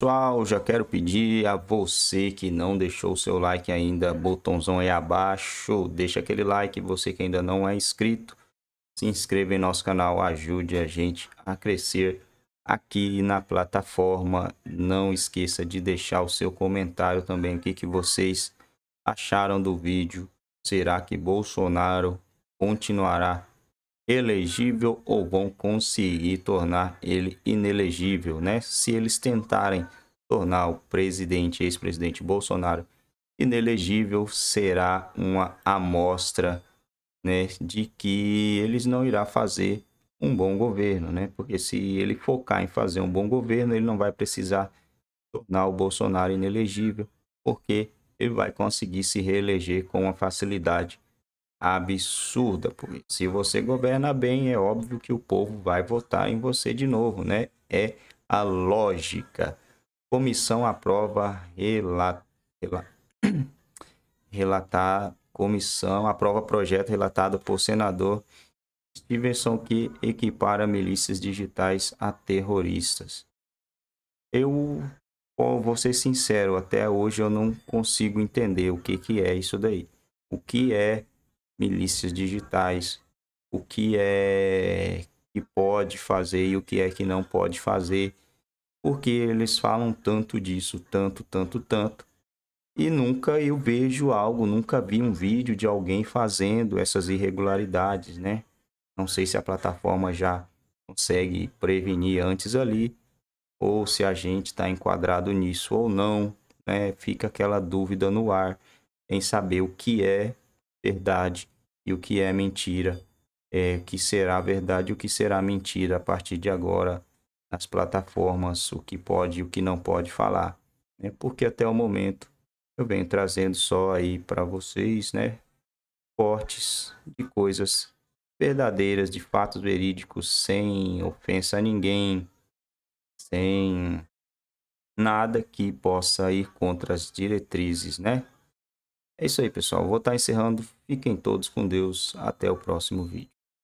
Pessoal, já quero pedir a você que não deixou o seu like ainda, botãozão aí abaixo, deixa aquele like, você que ainda não é inscrito, se inscreva em nosso canal, ajude a gente a crescer aqui na plataforma. Não esqueça de deixar o seu comentário também aqui que vocês acharam do vídeo. Será que Bolsonaro continuará elegível ou vão conseguir tornar ele inelegível, né? Se eles tentarem tornar o presidente, ex-presidente Bolsonaro inelegível, será uma amostra, né, de que eles não irá fazer um bom governo, né? Porque se ele focar em fazer um bom governo, ele não vai precisar tornar o Bolsonaro inelegível, porque ele vai conseguir se reeleger com uma facilidade absurda. Porque se você governa bem, é óbvio que o povo vai votar em você de novo, né? É a lógica. Comissão aprova relatar. relatar comissão aprova projeto relatado por senador Stevenson que equipara milícias digitais a terroristas. Eu vou ser sincero, até hoje eu não consigo entender o que, que é isso daí. O que é milícias digitais, o que é que pode fazer e o que é que não pode fazer, porque eles falam tanto disso, tanto, tanto, tanto, e nunca eu vejo algo, nunca vi um vídeo de alguém fazendo essas irregularidades, né? Não sei se a plataforma já consegue prevenir antes ali, ou se a gente está enquadrado nisso ou não, né? Fica aquela dúvida no ar em saber o que é verdade e o que é mentira, é, que será verdade e o que será mentira a partir de agora nas plataformas, o que pode e o que não pode falar, né? Porque até o momento eu venho trazendo só aí para vocês, né, cortes de coisas verdadeiras, de fatos verídicos, sem ofensa a ninguém, sem nada que possa ir contra as diretrizes, né? É isso aí, pessoal. Vou estar encerrando. Fiquem todos com Deus. Até o próximo vídeo.